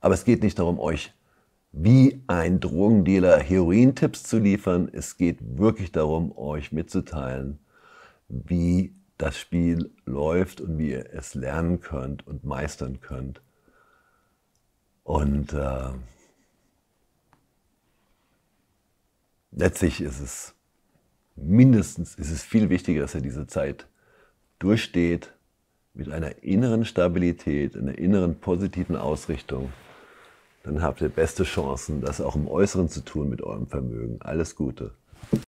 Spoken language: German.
Aber es geht nicht darum, euch wie ein Drogendealer Heroin-Tipps zu liefern. Es geht wirklich darum, euch mitzuteilen, wie das Spiel läuft und wie ihr es lernen könnt und meistern könnt. Und äh, letztlich ist es mindestens, ist es viel wichtiger, dass ihr diese Zeit durchsteht mit einer inneren Stabilität, einer inneren positiven Ausrichtung dann habt ihr beste Chancen, das auch im Äußeren zu tun mit eurem Vermögen. Alles Gute.